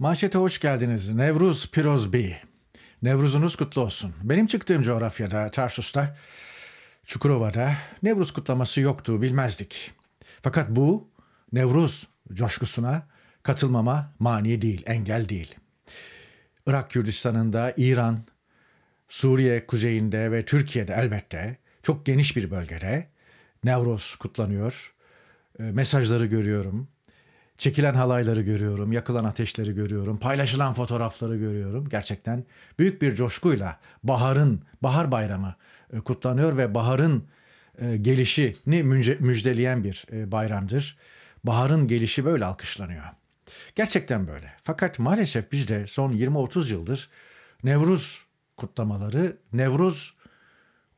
Manşete hoş geldiniz. Nevruz Piroz Bey. Nevruzunuz kutlu olsun. Benim çıktığım coğrafyada, Tarsus'ta, Çukurova'da Nevruz kutlaması yoktu bilmezdik. Fakat bu Nevruz coşkusuna katılmama mani değil, engel değil. Irak Kürdistan'ında, İran, Suriye kuzeyinde ve Türkiye'de elbette çok geniş bir bölgede Nevruz kutlanıyor. Ee, mesajları görüyorum. Çekilen halayları görüyorum, yakılan ateşleri görüyorum, paylaşılan fotoğrafları görüyorum. Gerçekten büyük bir coşkuyla baharın, bahar bayramı e, kutlanıyor ve baharın e, gelişini müjdeleyen bir e, bayramdır. Baharın gelişi böyle alkışlanıyor. Gerçekten böyle. Fakat maalesef bizde son 20-30 yıldır Nevruz kutlamaları, Nevruz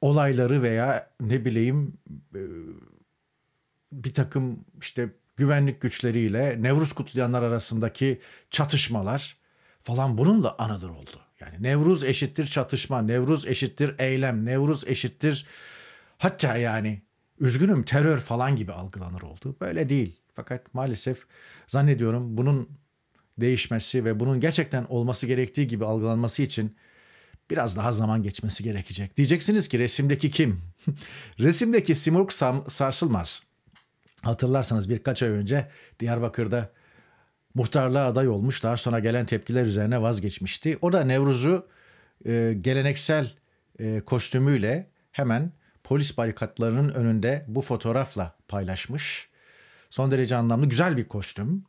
olayları veya ne bileyim bir takım işte güvenlik güçleriyle Nevruz kutlayanlar arasındaki çatışmalar falan bununla anılır oldu. Yani Nevruz eşittir çatışma, Nevruz eşittir eylem, Nevruz eşittir hatta yani üzgünüm terör falan gibi algılanır oldu. Böyle değil. Fakat maalesef zannediyorum bunun değişmesi ve bunun gerçekten olması gerektiği gibi algılanması için biraz daha zaman geçmesi gerekecek. Diyeceksiniz ki resimdeki kim? resimdeki Simurg Sarsılmaz Hatırlarsanız birkaç ay önce Diyarbakır'da muhtarlığa aday olmuş. Daha sonra gelen tepkiler üzerine vazgeçmişti. O da Nevruz'u e, geleneksel e, kostümüyle hemen polis barikatlarının önünde bu fotoğrafla paylaşmış. Son derece anlamlı, güzel bir kostüm.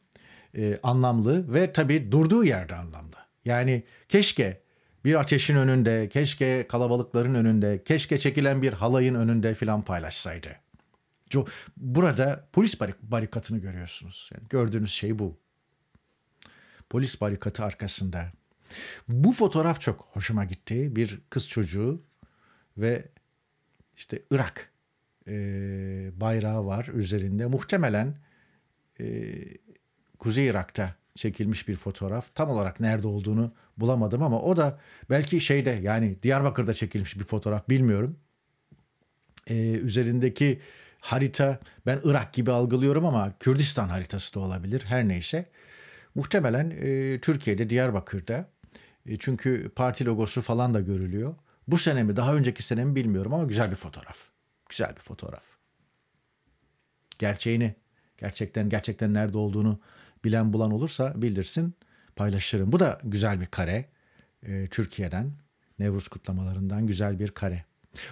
E, anlamlı ve tabii durduğu yerde anlamlı. Yani keşke bir ateşin önünde, keşke kalabalıkların önünde, keşke çekilen bir halayın önünde filan paylaşsaydı. Burada polis barikatını görüyorsunuz. Yani gördüğünüz şey bu. Polis barikatı arkasında. Bu fotoğraf çok hoşuma gitti. Bir kız çocuğu ve işte Irak e, bayrağı var üzerinde. Muhtemelen e, Kuzey Irak'ta çekilmiş bir fotoğraf. Tam olarak nerede olduğunu bulamadım ama o da belki şeyde yani Diyarbakır'da çekilmiş bir fotoğraf bilmiyorum. Ee, üzerindeki harita ben Irak gibi algılıyorum ama Kürdistan haritası da olabilir her neyse. Muhtemelen e, Türkiye'de Diyarbakır'da e, çünkü parti logosu falan da görülüyor. Bu sene mi daha önceki sene mi bilmiyorum ama güzel bir fotoğraf. Güzel bir fotoğraf. Gerçeğini gerçekten gerçekten nerede olduğunu bilen bulan olursa bildirsin paylaşırım. Bu da güzel bir kare e, Türkiye'den Nevruz kutlamalarından güzel bir kare.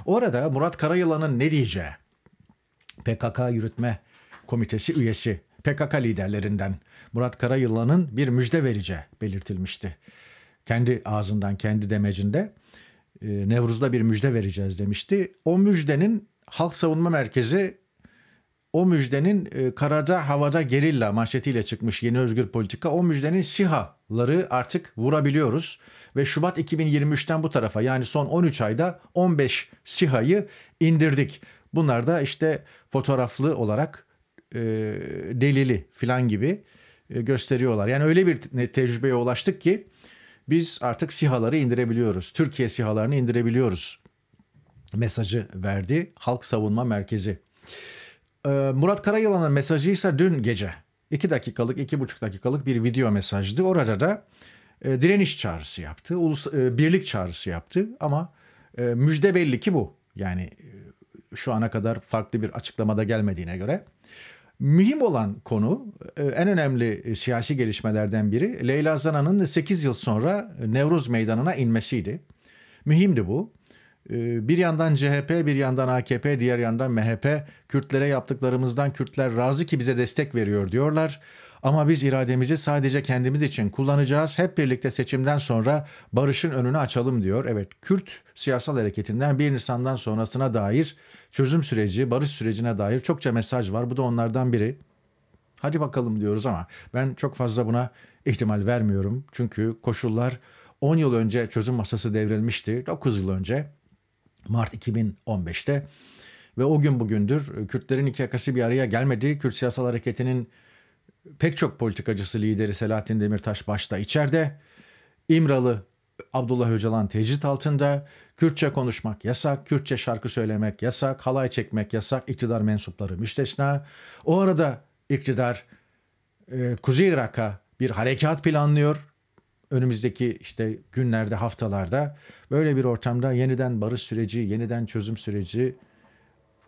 O arada Murat Karayılan'ın ne diyeceği PKK Yürütme Komitesi üyesi PKK liderlerinden Murat Karayılan'ın bir müjde vereceği belirtilmişti. Kendi ağzından, kendi demecinde e, Nevruz'da bir müjde vereceğiz demişti. O müjdenin Halk Savunma Merkezi o müjdenin e, karada havada gerilla manşetiyle çıkmış yeni özgür politika o müjdenin sihaları artık vurabiliyoruz ve Şubat 2023'ten bu tarafa yani son 13 ayda 15 sihayı indirdik. Bunlar da işte fotoğraflı olarak e, delili filan gibi e, gösteriyorlar. Yani öyle bir tecrübeye ulaştık ki biz artık sihaları indirebiliyoruz. Türkiye sihalarını indirebiliyoruz mesajı verdi Halk Savunma Merkezi. Ee, Murat Karayılan'ın mesajı ise dün gece iki dakikalık, iki buçuk dakikalık bir video mesajdı. Orada da e, direniş çağrısı yaptı, ulus, e, birlik çağrısı yaptı ama e, müjde belli ki bu. Yani şu ana kadar farklı bir açıklamada gelmediğine göre. Mühim olan konu e, en önemli e, siyasi gelişmelerden biri Leyla Zana'nın 8 yıl sonra Nevruz Meydanı'na inmesiydi. Mühimdi bu. E, bir yandan CHP, bir yandan AKP, diğer yandan MHP Kürtlere yaptıklarımızdan Kürtler razı ki bize destek veriyor diyorlar. Ama biz irademizi sadece kendimiz için kullanacağız. Hep birlikte seçimden sonra barışın önünü açalım diyor. Evet Kürt siyasal hareketinden 1 Nisan'dan sonrasına dair çözüm süreci, barış sürecine dair çokça mesaj var. Bu da onlardan biri. Hadi bakalım diyoruz ama ben çok fazla buna ihtimal vermiyorum. Çünkü koşullar 10 yıl önce çözüm masası devrilmişti. 9 yıl önce Mart 2015'te ve o gün bugündür Kürtlerin iki yakası bir araya gelmedi. Kürt siyasal hareketinin pek çok politikacısı lideri Selahattin Demirtaş başta içeride. İmralı Abdullah Öcalan tecrit altında. Kürtçe konuşmak yasak, Kürtçe şarkı söylemek yasak, halay çekmek yasak, iktidar mensupları müstesna. O arada iktidar e, Kuzey Irak'a bir harekat planlıyor. Önümüzdeki işte günlerde, haftalarda böyle bir ortamda yeniden barış süreci, yeniden çözüm süreci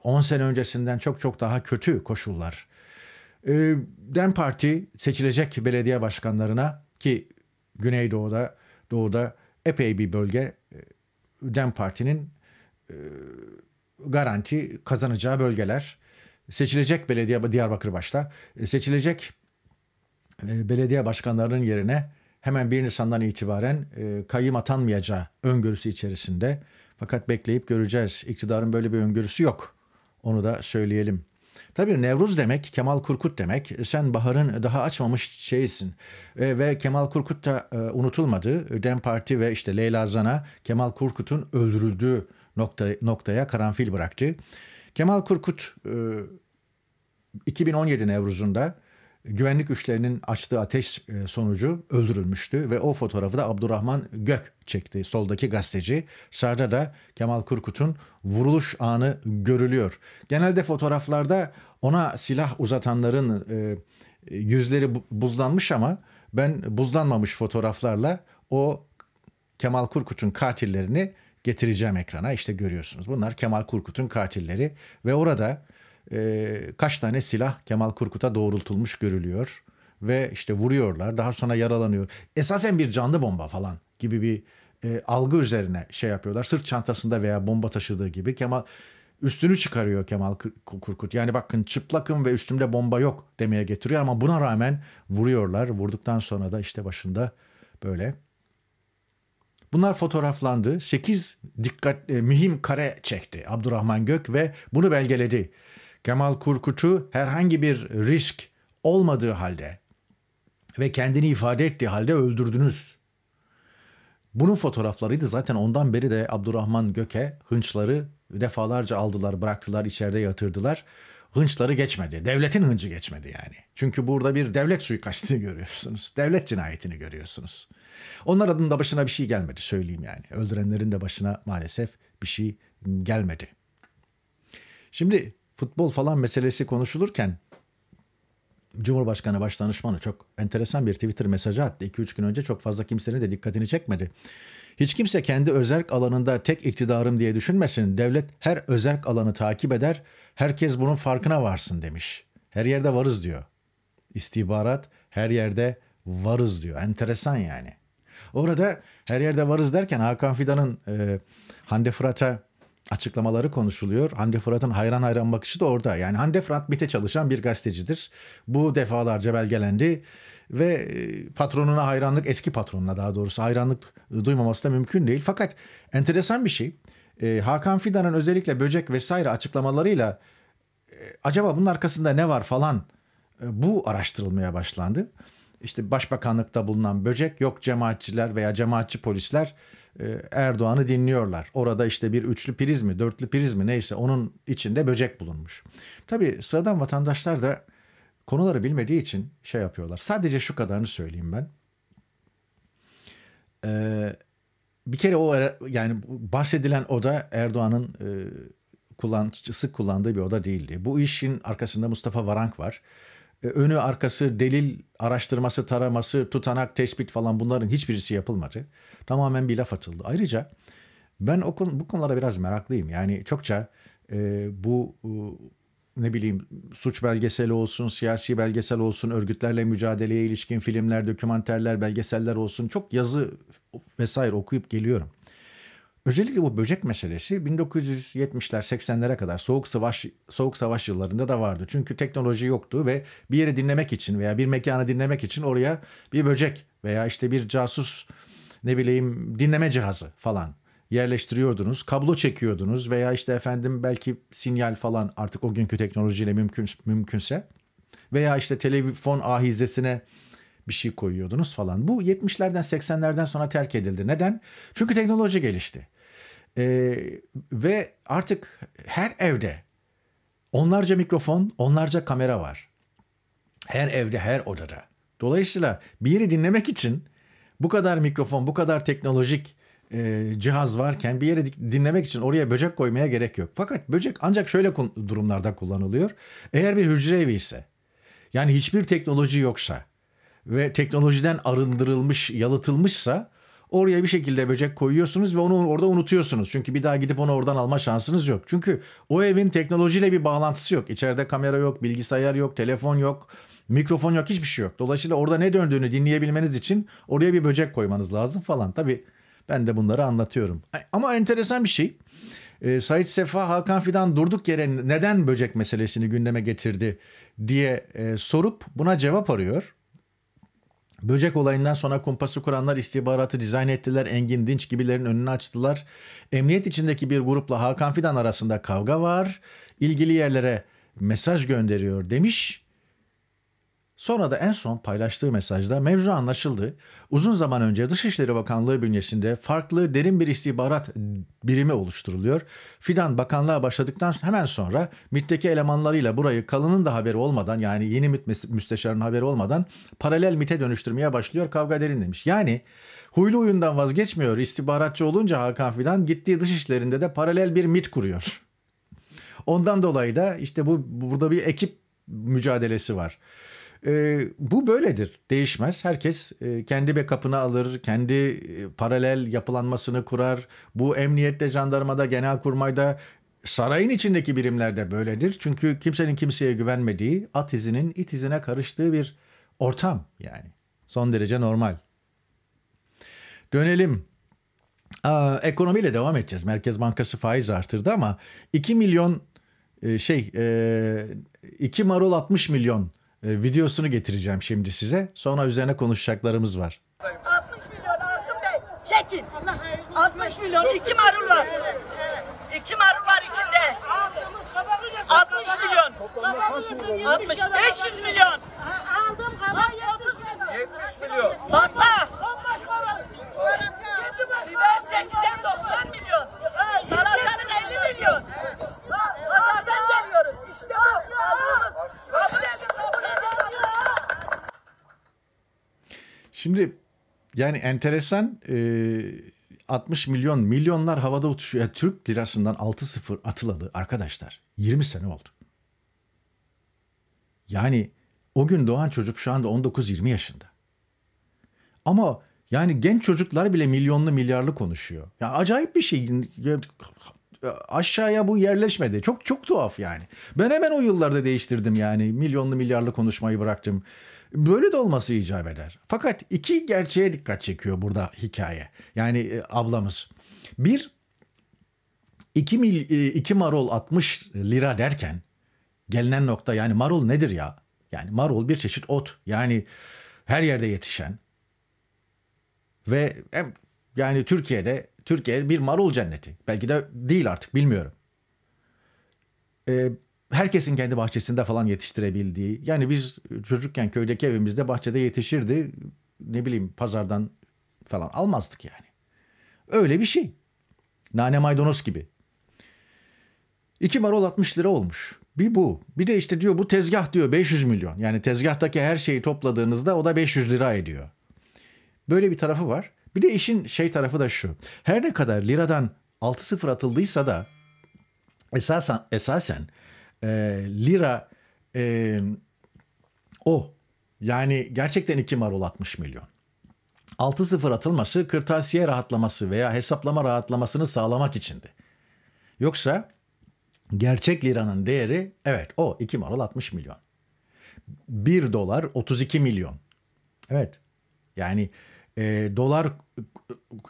10 sene öncesinden çok çok daha kötü koşullar ee, Dem Parti seçilecek belediye başkanlarına ki Güneydoğu'da, Doğu'da epey bir bölge e, Dem Parti'nin e, garanti kazanacağı bölgeler. Seçilecek belediye Diyarbakır başta e, seçilecek belediye başkanlarının yerine hemen 1 Nisan'dan itibaren e, kayyım atanmayacağı öngörüsü içerisinde. Fakat bekleyip göreceğiz. İktidarın böyle bir öngörüsü yok. Onu da söyleyelim. Tabii Nevruz demek Kemal Kurkut demek. Sen baharın daha açmamış şeyisin. E, ve Kemal Kurkut da e, unutulmadı. Dem Parti ve işte Leyla Zana Kemal Kurkut'un öldürüldüğü nokta, noktaya karanfil bıraktı. Kemal Kurkut e, 2017 Nevruz'unda güvenlik güçlerinin açtığı ateş e, sonucu öldürülmüştü ve o fotoğrafı da Abdurrahman Gök çekti. Soldaki gazeteci. Sağda da Kemal Kurkut'un vuruluş anı görülüyor. Genelde fotoğraflarda ona silah uzatanların e, yüzleri buzlanmış ama ben buzlanmamış fotoğraflarla o Kemal Kurkut'un katillerini getireceğim ekrana. İşte görüyorsunuz. Bunlar Kemal Kurkut'un katilleri ve orada e, kaç tane silah Kemal Kurkut'a doğrultulmuş görülüyor ve işte vuruyorlar daha sonra yaralanıyor. Esasen bir canlı bomba falan gibi bir e, algı üzerine şey yapıyorlar. Sırt çantasında veya bomba taşıdığı gibi Kemal üstünü çıkarıyor Kemal Kurkut. Yani bakın çıplakım ve üstümde bomba yok demeye getiriyor ama buna rağmen vuruyorlar. Vurduktan sonra da işte başında böyle. Bunlar fotoğraflandı. 8 dikkat e, mühim kare çekti Abdurrahman Gök ve bunu belgeledi. Kemal Kurkut'u herhangi bir risk olmadığı halde ve kendini ifade ettiği halde öldürdünüz. Bunun fotoğraflarıydı zaten ondan beri de Abdurrahman Göke hınçları defalarca aldılar, bıraktılar, içeride yatırdılar. Hınçları geçmedi. Devletin hıncı geçmedi yani. Çünkü burada bir devlet suikastini görüyorsunuz. Devlet cinayetini görüyorsunuz. Onlar adında başına bir şey gelmedi söyleyeyim yani. Öldürenlerin de başına maalesef bir şey gelmedi. Şimdi futbol falan meselesi konuşulurken Cumhurbaşkanı Başdanışmanı çok enteresan bir Twitter mesajı attı. 2-3 gün önce çok fazla kimsenin de dikkatini çekmedi. Hiç kimse kendi özerk alanında tek iktidarım diye düşünmesin. Devlet her özerk alanı takip eder. Herkes bunun farkına varsın demiş. Her yerde varız diyor. İstihbarat her yerde varız diyor. Enteresan yani. Orada her yerde varız derken Hakan Fidan'ın e, Hande Fırat'a açıklamaları konuşuluyor. Hande Fırat'ın hayran hayran bakışı da orada. Yani Hande Fırat BİT'e çalışan bir gazetecidir. Bu defalarca belgelendi ve e, patronuna hayranlık, eski patronuna daha doğrusu hayranlık duymaması da mümkün değil. Fakat enteresan bir şey. E, Hakan Fidan'ın özellikle böcek vesaire açıklamalarıyla e, acaba bunun arkasında ne var falan bu araştırılmaya başlandı. İşte başbakanlıkta bulunan böcek yok cemaatçiler veya cemaatçi polisler e, Erdoğan'ı dinliyorlar. Orada işte bir üçlü priz mi, dörtlü priz mi neyse onun içinde böcek bulunmuş. Tabii sıradan vatandaşlar da konuları bilmediği için şey yapıyorlar. Sadece şu kadarını söyleyeyim ben. Ee, bir kere o yani bahsedilen oda Erdoğan'ın e, kullan, sık kullandığı bir oda değildi. Bu işin arkasında Mustafa Varank var. E, önü arkası delil araştırması, taraması, tutanak, tespit falan bunların hiçbirisi yapılmadı. Tamamen bir laf atıldı. Ayrıca ben o bu konulara biraz meraklıyım. Yani çokça e, bu e, ne bileyim suç belgeseli olsun, siyasi belgesel olsun, örgütlerle mücadeleye ilişkin filmler, dokümanterler, belgeseller olsun çok yazı vesaire okuyup geliyorum. Özellikle bu böcek meselesi 1970'ler 80'lere kadar soğuk savaş soğuk savaş yıllarında da vardı. Çünkü teknoloji yoktu ve bir yere dinlemek için veya bir mekanı dinlemek için oraya bir böcek veya işte bir casus ne bileyim dinleme cihazı falan yerleştiriyordunuz. Kablo çekiyordunuz veya işte efendim belki sinyal falan artık o günkü teknolojiyle mümkün mümkünse veya işte telefon ahizesine bir şey koyuyordunuz falan. Bu 70'lerden 80'lerden sonra terk edildi. Neden? Çünkü teknoloji gelişti. E, ve artık her evde onlarca mikrofon, onlarca kamera var. Her evde, her odada. Dolayısıyla bir yeri dinlemek için bu kadar mikrofon, bu kadar teknolojik e, cihaz varken bir yeri dinlemek için oraya böcek koymaya gerek yok. Fakat böcek ancak şöyle durumlarda kullanılıyor. Eğer bir hücre evi ise yani hiçbir teknoloji yoksa ve teknolojiden arındırılmış, yalıtılmışsa Oraya bir şekilde böcek koyuyorsunuz ve onu orada unutuyorsunuz. Çünkü bir daha gidip onu oradan alma şansınız yok. Çünkü o evin teknolojiyle bir bağlantısı yok. İçeride kamera yok, bilgisayar yok, telefon yok, mikrofon yok, hiçbir şey yok. Dolayısıyla orada ne döndüğünü dinleyebilmeniz için oraya bir böcek koymanız lazım falan. Tabii ben de bunları anlatıyorum. E, ama enteresan bir şey. E, Said Sefa Hakan Fidan durduk yere neden böcek meselesini gündeme getirdi diye e, sorup buna cevap arıyor. Böcek olayından sonra kumpası kuranlar istihbaratı dizayn ettiler. Engin Dinç gibilerin önünü açtılar. Emniyet içindeki bir grupla Hakan Fidan arasında kavga var. İlgili yerlere mesaj gönderiyor demiş. Sonra da en son paylaştığı mesajda mevzu anlaşıldı. Uzun zaman önce Dışişleri Bakanlığı bünyesinde farklı derin bir istihbarat birimi oluşturuluyor. Fidan bakanlığa başladıktan hemen sonra MIT'teki elemanlarıyla burayı kalının da haberi olmadan yani yeni MIT müsteşarının haberi olmadan paralel MIT'e dönüştürmeye başlıyor kavga derin demiş. Yani huylu oyundan vazgeçmiyor istihbaratçı olunca Hakan Fidan gittiği dışişlerinde de paralel bir MIT kuruyor. Ondan dolayı da işte bu burada bir ekip mücadelesi var. E, bu böyledir. Değişmez. Herkes e, kendi backup'ını alır, kendi e, paralel yapılanmasını kurar. Bu emniyette, jandarmada, genelkurmayda sarayın içindeki birimlerde böyledir. Çünkü kimsenin kimseye güvenmediği, at izinin it izine karıştığı bir ortam yani. Son derece normal. Dönelim. Aa, ekonomiyle devam edeceğiz. Merkez Bankası faiz artırdı ama 2 milyon e, şey e, 2 marul 60 milyon e, videosunu getireceğim şimdi size. Sonra üzerine konuşacaklarımız var. 60 milyon Asım Bey çekin. Allah 60 milyon iki marul var. İki marul var içinde. 60 milyon. 60 500 milyon. Aldım kabağı 30 70 milyon. Baba. Biber 80 90 milyon. Salatalık 50 milyon. Şimdi yani enteresan e, 60 milyon milyonlar havada uçuşuyor. Yani Türk lirasından 6-0 atılalı arkadaşlar 20 sene oldu. Yani o gün doğan çocuk şu anda 19-20 yaşında. Ama yani genç çocuklar bile milyonlu milyarlı konuşuyor. Ya acayip bir şey. Aşağıya bu yerleşmedi. Çok çok tuhaf yani. Ben hemen o yıllarda değiştirdim yani. Milyonlu milyarlı konuşmayı bıraktım. Böyle de olması icap eder. Fakat iki gerçeğe dikkat çekiyor burada hikaye. Yani e, ablamız. Bir, iki mil, 2 e, marol 60 lira derken gelinen nokta yani marul nedir ya? Yani marul bir çeşit ot. Yani her yerde yetişen ve hem yani Türkiye'de Türkiye bir marul cenneti. Belki de değil artık bilmiyorum. Ee, herkesin kendi bahçesinde falan yetiştirebildiği. Yani biz çocukken köydeki evimizde bahçede yetişirdi. Ne bileyim pazardan falan almazdık yani. Öyle bir şey. Nane maydanoz gibi. İki marol 60 lira olmuş. Bir bu. Bir de işte diyor bu tezgah diyor 500 milyon. Yani tezgahtaki her şeyi topladığınızda o da 500 lira ediyor. Böyle bir tarafı var. Bir de işin şey tarafı da şu. Her ne kadar liradan 6 sıfır atıldıysa da esasen, esasen e, lira e, o. Yani gerçekten 2 marul 60 milyon. 6-0 atılması kırtasiye rahatlaması veya hesaplama rahatlamasını sağlamak içindi. Yoksa gerçek liranın değeri evet o 2 marul 60 milyon. 1 dolar 32 milyon. Evet yani e, dolar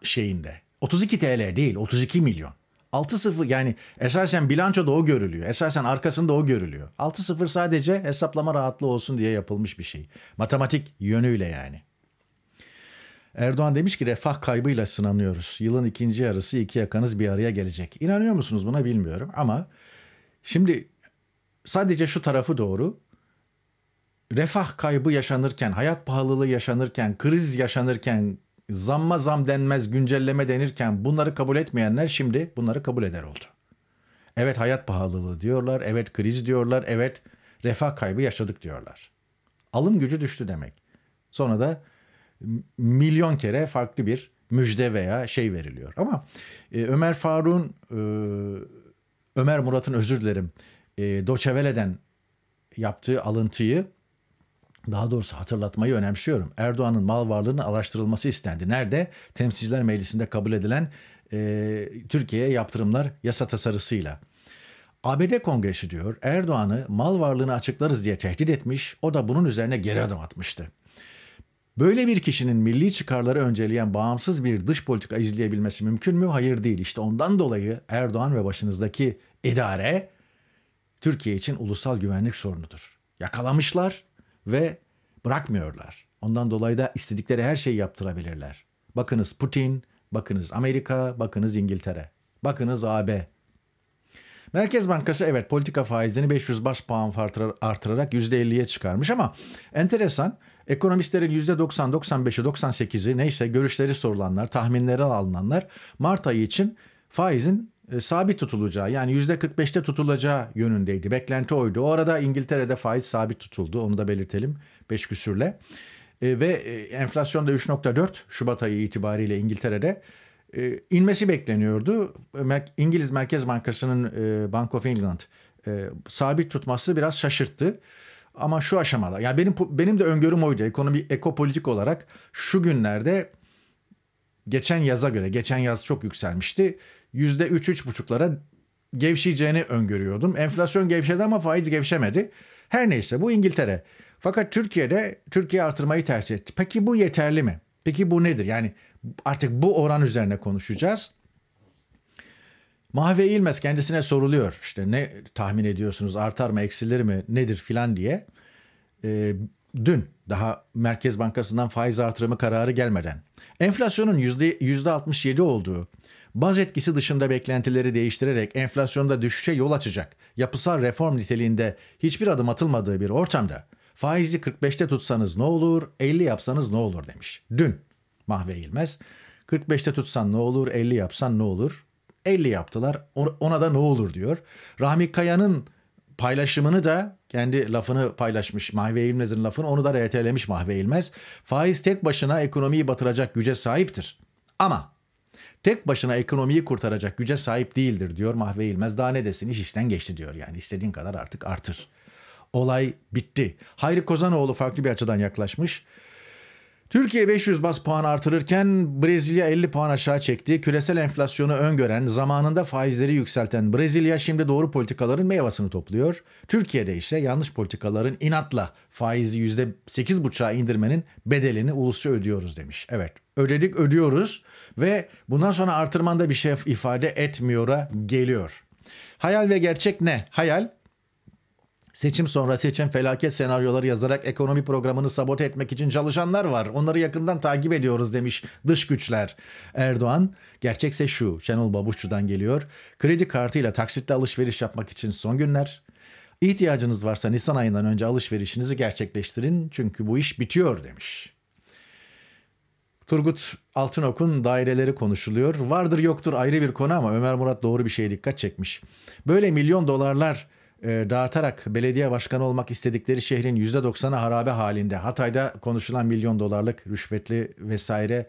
şeyinde 32 TL değil 32 milyon. 6-0 yani esasen bilançoda o görülüyor. Esasen arkasında o görülüyor. 6-0 sadece hesaplama rahatlığı olsun diye yapılmış bir şey. Matematik yönüyle yani. Erdoğan demiş ki refah kaybıyla sınanıyoruz. Yılın ikinci yarısı iki yakanız bir araya gelecek. İnanıyor musunuz buna bilmiyorum ama şimdi sadece şu tarafı doğru. Refah kaybı yaşanırken, hayat pahalılığı yaşanırken, kriz yaşanırken, zamma zam denmez güncelleme denirken bunları kabul etmeyenler şimdi bunları kabul eder oldu. Evet hayat pahalılığı diyorlar, evet kriz diyorlar, evet refah kaybı yaşadık diyorlar. Alım gücü düştü demek. Sonra da milyon kere farklı bir müjde veya şey veriliyor. Ama e, Ömer Faruk'un, e, Ömer Murat'ın özür dilerim, e, Doçevele'den yaptığı alıntıyı daha doğrusu hatırlatmayı önemsiyorum. Erdoğan'ın mal varlığının araştırılması istendi. Nerede? Temsilciler Meclisi'nde kabul edilen e, Türkiye'ye yaptırımlar yasa tasarısıyla. ABD Kongresi diyor Erdoğan'ı mal varlığını açıklarız diye tehdit etmiş. O da bunun üzerine geri adım atmıştı. Böyle bir kişinin milli çıkarları önceleyen bağımsız bir dış politika izleyebilmesi mümkün mü? Hayır değil. İşte ondan dolayı Erdoğan ve başınızdaki idare Türkiye için ulusal güvenlik sorunudur. Yakalamışlar, ve bırakmıyorlar. Ondan dolayı da istedikleri her şeyi yaptırabilirler. Bakınız Putin, bakınız Amerika, bakınız İngiltere, bakınız AB. Merkez Bankası evet politika faizini 500 baş puan artırarak %50'ye çıkarmış ama enteresan ekonomistlerin %90, 95'i, 98'i neyse görüşleri sorulanlar, tahminleri alınanlar Mart ayı için faizin e, sabit tutulacağı yani %45'te tutulacağı yönündeydi. Beklenti oydu. O arada İngiltere'de faiz sabit tutuldu. Onu da belirtelim 5 küsürle. E, ve e, enflasyon da 3.4 Şubat ayı itibariyle İngiltere'de e, inmesi bekleniyordu. İngiliz Merkez Bankası'nın e, Bank of England e, sabit tutması biraz şaşırttı. Ama şu aşamada yani benim benim de öngörüm oydu. Ekonomi ekopolitik olarak şu günlerde geçen yaza göre geçen yaz çok yükselmişti. %3-3,5'lara gevşeyeceğini öngörüyordum. Enflasyon gevşedi ama faiz gevşemedi. Her neyse bu İngiltere. Fakat Türkiye'de Türkiye artırmayı tercih etti. Peki bu yeterli mi? Peki bu nedir? Yani artık bu oran üzerine konuşacağız. Mahve İlmez kendisine soruluyor. İşte ne tahmin ediyorsunuz artar mı eksilir mi nedir filan diye. Ee, dün daha Merkez Bankası'ndan faiz artırımı kararı gelmeden enflasyonun %67 olduğu baz etkisi dışında beklentileri değiştirerek enflasyonda düşüşe yol açacak yapısal reform niteliğinde hiçbir adım atılmadığı bir ortamda faizi 45'te tutsanız ne olur, 50 yapsanız ne olur demiş. Dün Mahve Eğilmez 45'te tutsan ne olur, 50 yapsan ne olur? 50 yaptılar ona da ne olur diyor. Rahmi Kaya'nın paylaşımını da kendi lafını paylaşmış Mahve Eğilmez'in lafını onu da RT'lemiş Mahve Eğilmez. Faiz tek başına ekonomiyi batıracak güce sahiptir. Ama tek başına ekonomiyi kurtaracak güce sahip değildir diyor Mahve İlmez. Daha ne desin iş işten geçti diyor yani istediğin kadar artık artır. Olay bitti. Hayri Kozanoğlu farklı bir açıdan yaklaşmış. Türkiye 500 bas puan artırırken Brezilya 50 puan aşağı çekti. Küresel enflasyonu öngören, zamanında faizleri yükselten Brezilya şimdi doğru politikaların meyvasını topluyor. Türkiye'de ise yanlış politikaların inatla faizi %8,5'a indirmenin bedelini ulusça ödüyoruz demiş. Evet ödedik ödüyoruz ve bundan sonra artırmanda bir şey ifade etmiyora geliyor. Hayal ve gerçek ne? Hayal Seçim sonra seçim felaket senaryoları yazarak ekonomi programını sabote etmek için çalışanlar var. Onları yakından takip ediyoruz demiş dış güçler. Erdoğan gerçekse şu Şenol Babuşçu'dan geliyor. Kredi kartıyla taksitle alışveriş yapmak için son günler. İhtiyacınız varsa Nisan ayından önce alışverişinizi gerçekleştirin çünkü bu iş bitiyor demiş. Turgut Altınok'un daireleri konuşuluyor. Vardır yoktur ayrı bir konu ama Ömer Murat doğru bir şeye dikkat çekmiş. Böyle milyon dolarlar e, dağıtarak belediye başkanı olmak istedikleri şehrin %90'ı harabe halinde. Hatay'da konuşulan milyon dolarlık rüşvetli vesaire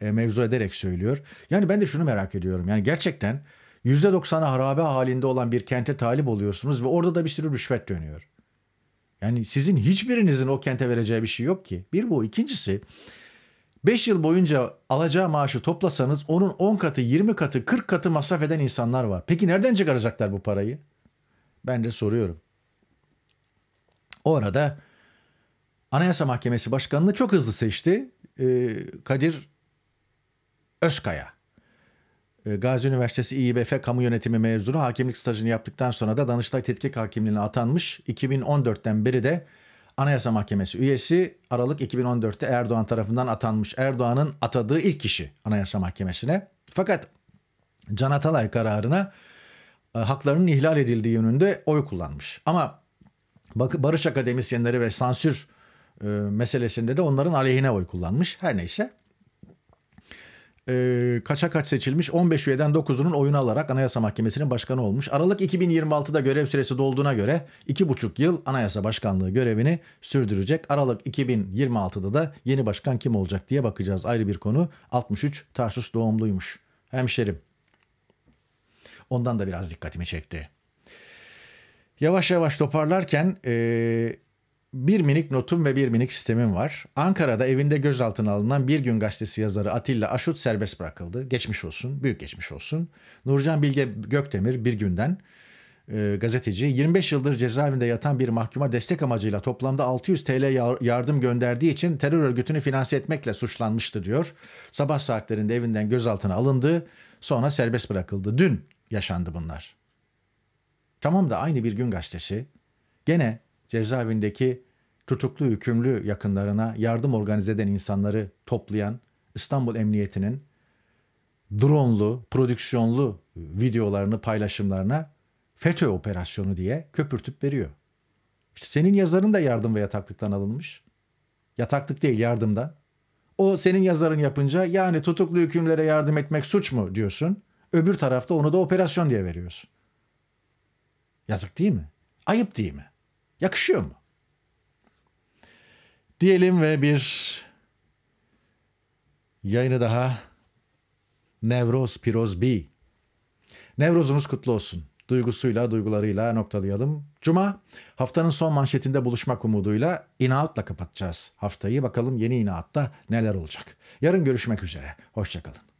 e, mevzu ederek söylüyor. Yani ben de şunu merak ediyorum. Yani gerçekten %90'ı harabe halinde olan bir kente talip oluyorsunuz ve orada da bir sürü rüşvet dönüyor. Yani sizin hiçbirinizin o kente vereceği bir şey yok ki. Bir bu. ikincisi 5 yıl boyunca alacağı maaşı toplasanız onun 10 katı, 20 katı, 40 katı masraf eden insanlar var. Peki nereden çıkaracaklar bu parayı? Ben de soruyorum. O arada Anayasa Mahkemesi Başkanı'nı çok hızlı seçti. Ee, Kadir Özkaya. Ee, Gazi Üniversitesi İİBF Kamu Yönetimi mezunu hakimlik stajını yaptıktan sonra da Danıştay Tetkik Hakimliğine atanmış. 2014'ten beri de Anayasa Mahkemesi üyesi Aralık 2014'te Erdoğan tarafından atanmış. Erdoğan'ın atadığı ilk kişi Anayasa Mahkemesi'ne. Fakat Can Atalay kararına e, haklarının ihlal edildiği yönünde oy kullanmış. Ama barış akademisyenleri ve sansür e, meselesinde de onların aleyhine oy kullanmış. Her neyse. E, kaça kaç seçilmiş? 15 üyeden 9'unun oyunu alarak Anayasa Mahkemesi'nin başkanı olmuş. Aralık 2026'da görev süresi dolduğuna göre 2,5 yıl Anayasa Başkanlığı görevini sürdürecek. Aralık 2026'da da yeni başkan kim olacak diye bakacağız. Ayrı bir konu. 63 Tarsus doğumluymuş. Hemşerim. Ondan da biraz dikkatimi çekti. Yavaş yavaş toparlarken ee, bir minik notum ve bir minik sistemim var. Ankara'da evinde gözaltına alınan Bir Gün Gazetesi yazarı Atilla Aşut serbest bırakıldı. Geçmiş olsun, büyük geçmiş olsun. Nurcan Bilge Gökdemir Bir Gün'den e, gazeteci 25 yıldır cezaevinde yatan bir mahkuma destek amacıyla toplamda 600 TL yardım gönderdiği için terör örgütünü finanse etmekle suçlanmıştı diyor. Sabah saatlerinde evinden gözaltına alındı sonra serbest bırakıldı. Dün yaşandı bunlar. Tamam da aynı bir gün gazetesi gene cezaevindeki tutuklu hükümlü yakınlarına yardım organize eden insanları toplayan İstanbul Emniyeti'nin dronlu, prodüksiyonlu videolarını, paylaşımlarına FETÖ operasyonu diye köpürtüp veriyor. İşte senin yazarın da yardım ve yataklıktan alınmış. Yataklık değil yardımdan. O senin yazarın yapınca yani tutuklu hükümlere yardım etmek suç mu diyorsun. Öbür tarafta onu da operasyon diye veriyorsun. Yazık değil mi? Ayıp değil mi? Yakışıyor mu? Diyelim ve bir yayını daha Nevroz Piroz B. Nevrozunuz kutlu olsun. Duygusuyla, duygularıyla noktalayalım. Cuma haftanın son manşetinde buluşmak umuduyla inaatla kapatacağız haftayı. Bakalım yeni inaatta neler olacak. Yarın görüşmek üzere. Hoşçakalın.